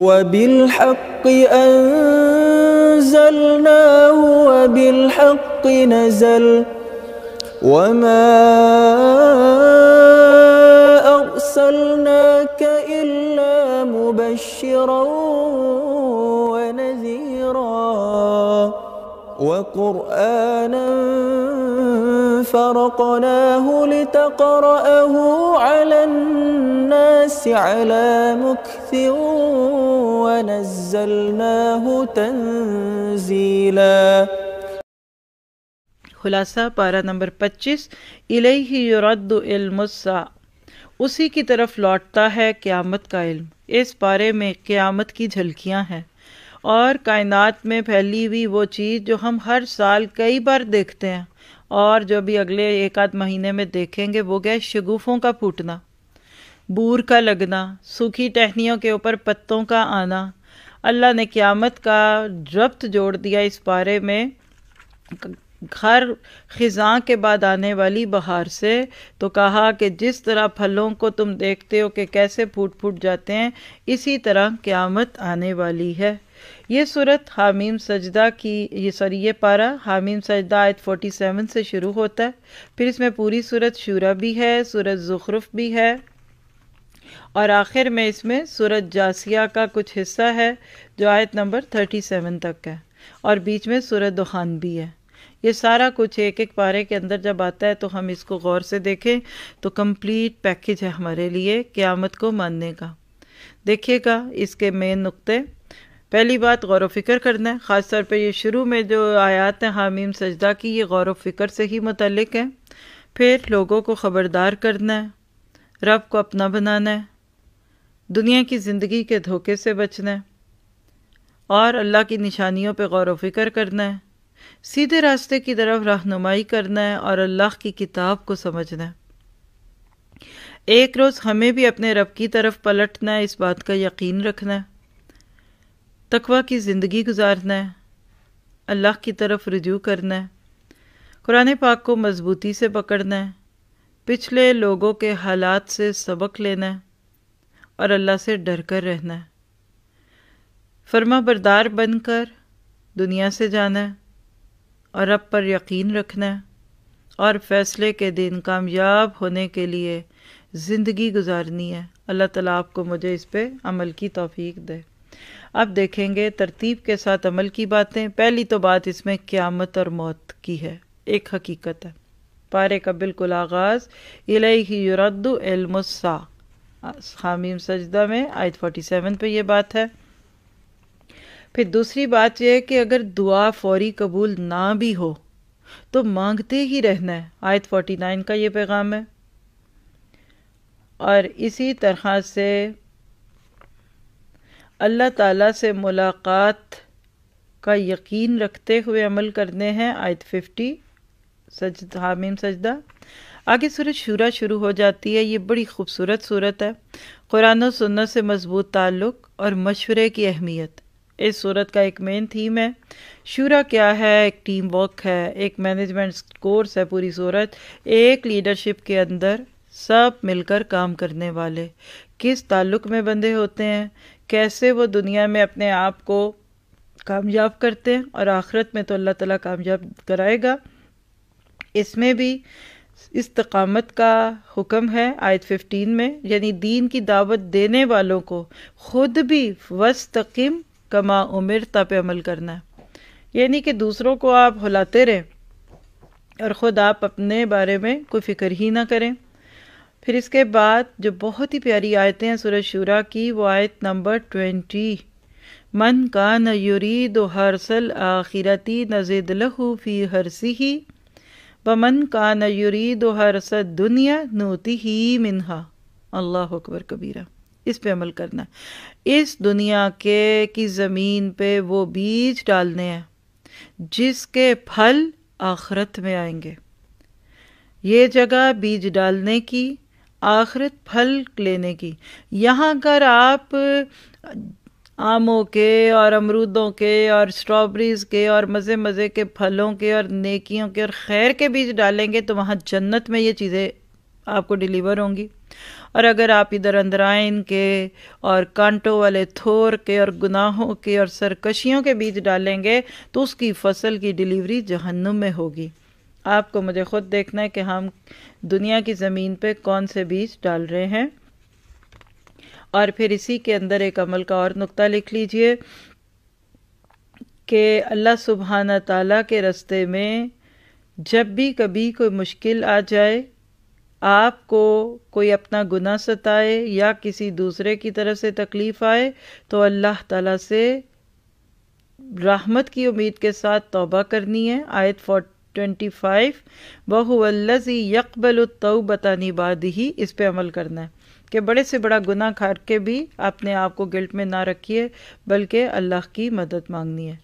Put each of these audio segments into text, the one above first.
وبالحق أنزلناه وبالحق نزل وما أرسلناك إلا مبشرا ونذيرا وقرآنا فرقناه لتقرأه على الناس على مكث ونزلناه تنزيلا खुलासा पारा नंबर 25 इलेही युरद इल्मुस्सा उसी की तरफ लौटता है क़यामत का इल्म इस पारे में क़यामत की झलकियां हैं और कायनात में फैली हुई वो चीज़ जो हम हर साल कई बार देखते हैं और जो भी अगले एक आध महीने में देखेंगे वो क्या शगुफों का फूटना बूर का लगना सूखी टहनियों के ऊपर पत्तों का आना अल्लाह ने क़्यामत का रब्त जोड़ दिया इस बारे में घर ख़ज़ा के बाद आने वाली बहार से तो कहा कि जिस तरह फलों को तुम देखते हो कि कैसे फूट फूट जाते हैं इसी तरह क़्यामत आने वाली है ये सूरत हामीम सजदा की ये सॉरी ये पारा हामीम सजदा आयत 47 से शुरू होता है फिर इसमें पूरी सूरत शूरा भी है सूरत ज़ुखरुफ भी है और आखिर में इसमें सूरत जासिया का कुछ हिस्सा है जो आयत नंबर 37 तक है और बीच में सूरत दुखान भी है ये सारा कुछ एक एक पारे के अंदर जब आता है तो हम इसको गौर से देखें तो कंप्लीट पैकेज है हमारे लिए क़्यामत को मानने का देखिएगा इसके मेन नुक्ते पहली बात गौर व फिक्र करना है ख़ास तौर पर ये शुरू में जो आयात हैं हामीम सजदा की ये गौर व फिक्र से ही मतलब है फिर लोगों को ख़बरदार करना है रब को अपना बनाना है दुनिया की ज़िंदगी के धोखे से बचना है और अल्लाह की निशानियों पर गौर व फिक्र करना है सीधे रास्ते की तरफ रहनुमाई करना है और अल्लाह की किताब को समझना है एक रोज़ हमें भी अपने रब की तरफ पलटना है इस बात का यकीन रखना है तकवा की ज़िंदगी गुजारना है अल्लाह की तरफ रजू करना है कुरान पाक को मज़बूती से पकड़ना है पिछले लोगों के हालात से सबक लेना है और अल्लाह से डर कर रहना है फर्मा बरदार बनकर दुनिया से जाना है और रब पर यकीन रखना है और फैसले के दिन कामयाब होने के लिए ज़िंदगी गुजारनी है अल्लाह ताला आपको मुझे इस पे अमल की तौफीक दे अब देखेंगे तरतीब के साथ अमल की बातें पहली तो बात इसमें क़्यामत और मौत की है एक हकीकत है पारे का बिल्कुल आगाज़ इलाही युरद्दुलमसा हामीम सजदा में आयत 47 पे ये बात है फिर दूसरी बात यह है कि अगर दुआ फौरी कबूल ना भी हो तो मांगते ही रहना है आयत 49 का ये पैगाम है और इसी तरह से अल्लाह ताला से मुलाकात का यकीन रखते हुए अमल करने हैं आयत 50 सज हामिम सजदा आगे सूरत शुरा शुरू हो जाती है ये बड़ी खूबसूरत सूरत है कुरान सुन्नत से मजबूत ताल्लुक़ और मशवरे की अहमियत इस सूरत का एक मेन थीम है शुरा क्या है एक टीम वर्क है एक मैनेजमेंट कोर्स है पूरी सूरत एक लीडरशिप के अंदर सब मिलकर काम करने वाले किस ताल्लुक में बंधे होते हैं कैसे वो दुनिया में अपने आप को कामयाब करते हैं और आखिरत में तो अल्लाह ताला कामयाब कराएगा इसमें भी इस्तकामत का हुक्म है आयत 15 में यानी दीन की दावत देने वालों को खुद भी वस्तकिम कमा उमिर तप अमल करना है यानी कि दूसरों को आप हुलाते रहें और ख़ुद आप अपने बारे में कोई फ़िक्र ही ना करें फिर इसके बाद जो बहुत ही प्यारी आयतें हैं सूरज शुरा की वो आयत नंबर ट्वेंटी मन का न दो हरसल आखिरती नजिद लहू फी हरसी ही व मन का न दो हरसद दुनिया नोती ही मिनहा अल्लाह अकबर कबीरा इस पे अमल करना है इस दुनिया के की ज़मीन पे वो बीज डालने हैं जिसके फल आखरत में आएंगे ये जगह बीज डालने की आखरत फल लेने की यहाँ अगर आप आमों के और अमरूदों के और स्ट्रॉबेरीज के और मज़े मज़े के फलों के और नेकियों के और खैर के बीज डालेंगे तो वहाँ जन्नत में ये चीज़ें आपको डिलीवर होंगी और अगर आप इधर अंदराइन के और कांटों वाले थोर के और गुनाहों के और सरकशियों के बीच डालेंगे तो उसकी फसल की डिलीवरी जहन्नुम में होगी आपको मुझे खुद देखना है कि हम दुनिया की ज़मीन पे कौन से बीज डाल रहे हैं और फिर इसी के अंदर एक अमल का और नुक्ता लिख लीजिए कि अल्लाह सुबहाना ताला के रस्ते में जब भी कभी कोई मुश्किल आ जाए आपको कोई अपना गुना सताए या किसी दूसरे की तरफ से तकलीफ़ आए तो अल्लाह ताला से रहमत की उम्मीद के साथ तौबा करनी है आयत फोर्ट ट्वेंटी फाइव बहुअल्लि यकबल तोबतनी ही इस पर अमल करना है कि बड़े से बड़ा गुना खाट के भी आपने आप को गिल्ट में ना रखिए बल्कि अल्लाह की मदद मांगनी है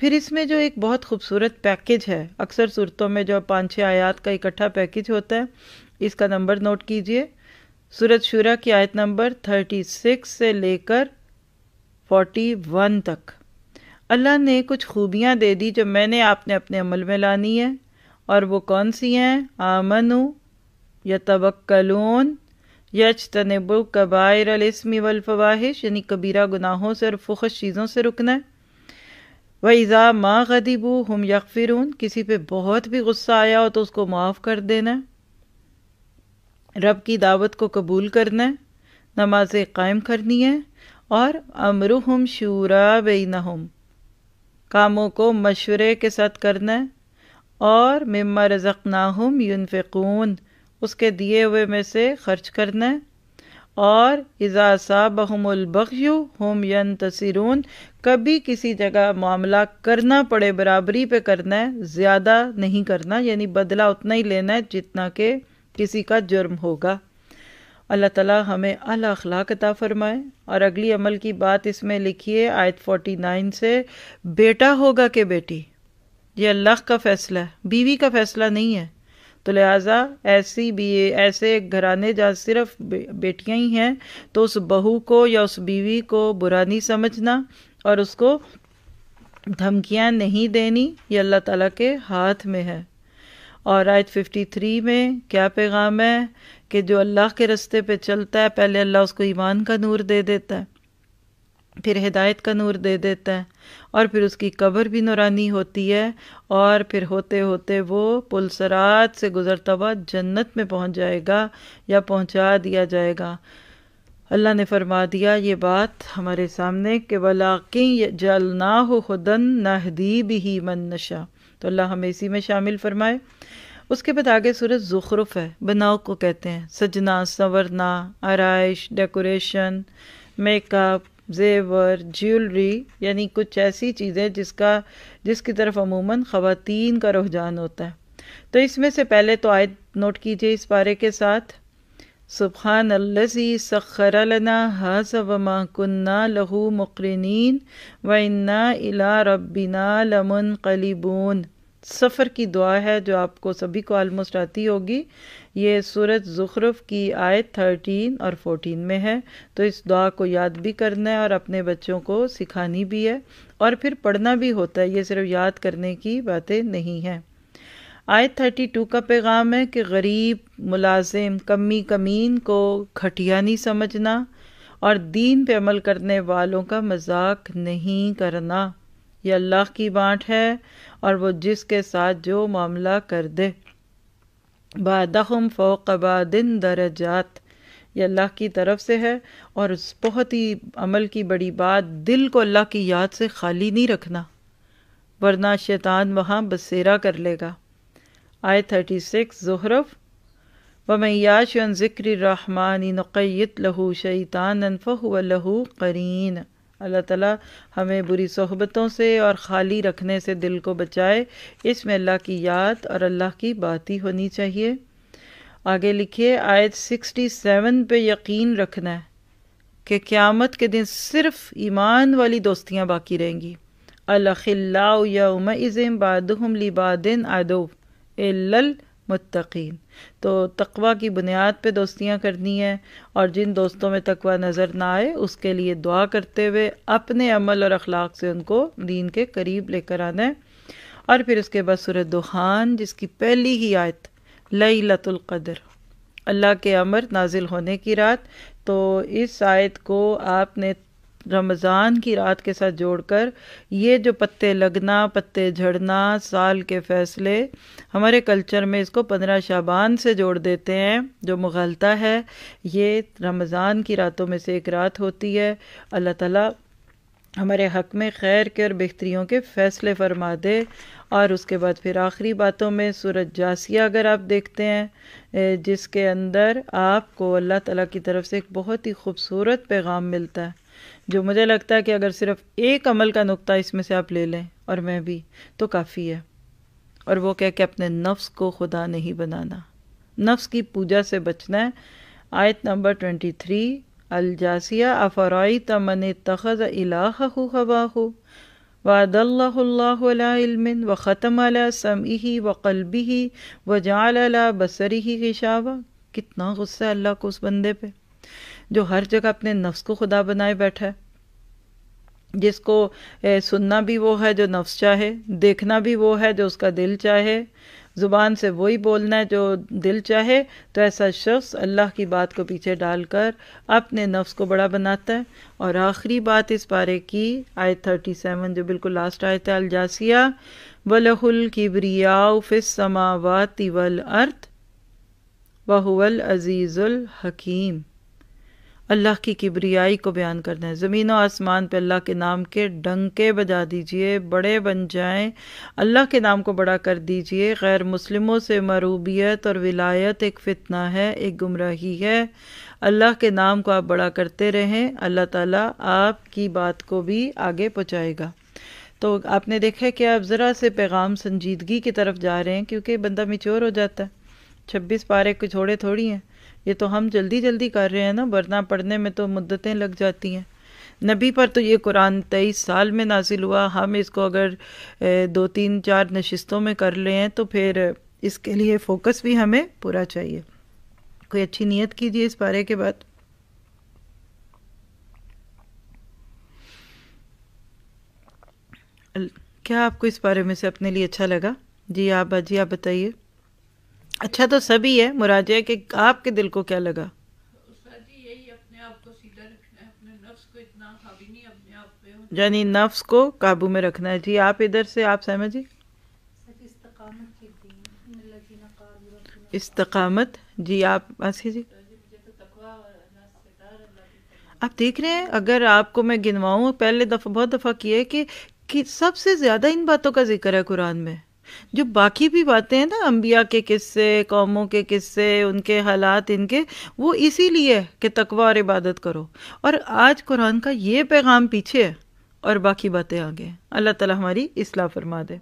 फिर इसमें जो एक बहुत खूबसूरत पैकेज है अक्सर सूरतों में जो पाँच छः आयात का इकट्ठा पैकेज होता है इसका नंबर नोट कीजिए सूरत शुरा की आयत नंबर 36 से लेकर 41 तक अल्लाह ने कुछ खूबियाँ दे दी जो मैंने आपने अपने अमल में लानी है और वो कौन सी हैं आमनु या तवक्लून यच तनबु कबायर अलस्मी वलफवाहिश यानी कबीरा गुनाहों से और फुखश चीज़ों से रुकना है व ईज़ा माँ गदीबू हम यकफिर किसी पे बहुत भी गुस्सा आया हो तो उसको माफ़ कर देना रब की दावत को कबूल करना है नमाज़ें कायम करनी है और अमरुहम शूरा बेनहम कामों को मशवरे के साथ करना है और मम्मा नाहम यूनफ़ून उसके दिए हुए में से खर्च करना है और इजासा साबहमुलबख्यू हम यन तसरून कभी किसी जगह मामला करना पड़े बराबरी पे करना है ज़्यादा नहीं करना यानी बदला उतना ही लेना है जितना के किसी का जुर्म होगा अल्लाह ताला हमें अल फरमाए और अगली अमल की बात इसमें लिखी है आयत 49 से बेटा होगा कि बेटी ये अल्लाह का फ़ैसला है बीवी का फ़ैसला नहीं है तो लिहाजा ऐसी भी ऐसे घराने जहाँ सिर्फ बेटियाँ ही हैं तो उस बहू को या उस बीवी को बुरा नहीं समझना और उसको धमकियाँ नहीं देनी ये अल्लाह ताला के हाथ में है और आयत 53 में क्या पैगाम है कि जो अल्लाह के रस्ते पे चलता है पहले अल्लाह उसको ईमान का नूर दे देता है फिर हिदायत का नूर दे देता है और फिर उसकी कब्र भी नुरानी होती है और फिर होते होते वो पुलसरात से गुज़रता हुआ जन्नत में पहुंच जाएगा या पहुंचा दिया जाएगा अल्लाह ने फरमा दिया ये बात हमारे सामने कि जल ना हो खुदन नहदी भी मन नशा तो अल्लाह हमें इसी में शामिल फरमाए उसके बाद आगे सूरज ज़ुखरुफ है बनाव को कहते हैं सजना संवरना आरइश डेकोरेशन मेकअप जेवर ज्वेलरी यानी कुछ ऐसी चीज़ें जिसका जिसकी तरफ अमूमन ख़वातीन का रुझान होता है तो इसमें से पहले तो आयत नोट कीजिए इस पारे के साथ सुबहान अल्लसी सखर लना हस वमा लहू मुकरनिन व इन्ना इला रब्बिना लमन कलीबून सफ़र की दुआ है जो आपको सभी को आलमोस्ट आती होगी ये सूरत ज़ुखरफ की आयत थर्टीन और फोटीन में है तो इस दुआ को याद भी करना है और अपने बच्चों को सिखानी भी है और फिर पढ़ना भी होता है ये सिर्फ याद करने की बातें नहीं हैं आयत थर्टी टू का पैगाम है कि गरीब मुलाजिम कमी कमीन को घटिया नहीं समझना और दीन पे अमल करने वालों का मजाक नहीं करना ये अल्लाह की बाँट है और वो जिसके साथ जो मामला कर दे बादहम फ़ोकबादिन दरजात ये अल्लाह की तरफ से है और बहुत ही अमल की बड़ी बात दिल को अल्लाह की याद से खाली नहीं रखना वरना शैतान वहाँ बसेरा कर लेगा आय थर्टी सिक्स जहरफ व मैयाशन ज़िक्र रहमान नक़ैत लहू शैतान फ़हु लहू करीन अल्लाह ताला हमें बुरी सोहबतों से और खाली रखने से दिल को बचाए इसमें अल्लाह की याद और अल्लाह की बात ही होनी चाहिए आगे लिखिए आयत 67 पे यकीन रखना है कि क़्यामत के दिन सिर्फ ईमान वाली दोस्तियाँ बाकी रहेंगी उम इज़म बादम लिबादिन आदो मतकीन तो तकवा की बुनियाद पे दोस्तियां करनी है और जिन दोस्तों में तकवा नज़र ना आए उसके लिए दुआ करते हुए अपने अमल और अखलाक से उनको दीन के करीब लेकर आना है और फिर उसके बाद सूरत दुखान जिसकी पहली ही आयत लई लतुल्क़दर अल्लाह के अमर नाजिल होने की रात तो इस आयत को आपने रमज़ान की रात के साथ जोड़कर ये जो पत्ते लगना पत्ते झड़ना साल के फैसले हमारे कल्चर में इसको पंद्रह शाबान से जोड़ देते हैं जो मुगलता है ये रमज़ान की रातों में से एक रात होती है अल्लाह ताला हमारे हक में खैर के और बेहतरीों के फ़ैसले फरमा दे और उसके बाद फिर आखिरी बातों में सूरज जासिया अगर आप देखते हैं जिसके अंदर आपको अल्लाह ताला की तरफ से एक बहुत ही खूबसूरत पैगाम मिलता है जो मुझे लगता है कि अगर सिर्फ एक अमल का नुक्ता इसमें से आप ले लें और मैं भी तो काफ़ी है और वो कह के अपने नफ्स को खुदा नहीं बनाना नफ्स की पूजा से बचना है आयत नंबर ट्वेंटी थ्री अलजासिया अफराई तमन तखज इलाहू हवाहू वादल्लामिन व ख़तम अला व कलबी व जाल अला बसरी ही शावा कितना गुस्सा अल्लाह को उस बंदे पे जो हर जगह अपने नफ्स को खुदा बनाए बैठा है जिसको सुनना भी वो है जो नफ्स चाहे देखना भी वो है जो उसका दिल चाहे ज़ुबान से वही बोलना है जो दिल चाहे तो ऐसा शख्स अल्लाह की बात को पीछे डालकर अपने नफ्स को बड़ा बनाता है और आखिरी बात इस बारे की आयत थर्टी सेवन जो बिल्कुल लास्ट आयत है अलजासिया वलहुल किबरियाउ फिस समावा तिवल अर्थ वहुअल अज़ीज़ुल हकीम अल्लाह की किबरियाई को बयान करना है ज़मीन और आसमान पर अल्लाह के नाम के डंके बजा दीजिए बड़े बन जाएँ अल्लाह के नाम को बड़ा कर दीजिए गैर मुस्लिमों से मरूबियत और विलायत एक फितना है एक गुमराही है अल्लाह के नाम को आप बड़ा करते रहें अल्लाह ताला आपकी बात को भी आगे पहुँचाएगा तो आपने देखा कि आप ज़रा से पैगाम संजीदगी की तरफ जा रहे हैं क्योंकि बंदा मिच्योर हो जाता है छब्बीस पारे कुछ थोड़े थोड़ी हैं ये तो हम जल्दी जल्दी कर रहे हैं ना वरना पढ़ने में तो मुद्दतें लग जाती हैं नबी पर तो ये कुरान तेईस साल में नाजिल हुआ हम इसको अगर दो तीन चार नशस्तों में कर ले हैं तो फिर इसके लिए फोकस भी हमें पूरा चाहिए कोई अच्छी नीयत कीजिए इस बारे के बाद क्या आपको इस बारे में से अपने लिए अच्छा लगा जी आप जी आप बताइए अच्छा तो सभी है मुराजे के आपके दिल को क्या लगा यानी नफ्स को काबू में रखना है जी आप इधर से आप सहमत इस्तकामत जी आप आसी जी तो आप देख रहे हैं अगर आपको मैं गिनवाऊँ पहले दफा बहुत दफ़ा किया है कि, कि सबसे ज़्यादा इन बातों का जिक्र है कुरान में जो बाकी भी बातें हैं ना अम्बिया के किस्से कौमों के किस्से उनके हालात इनके वो इसीलिए कि तकवा और इबादत करो और आज कुरान का ये पैगाम पीछे है और बाकी बातें आगे अल्लाह ताला हमारी इसलाह फरमा दे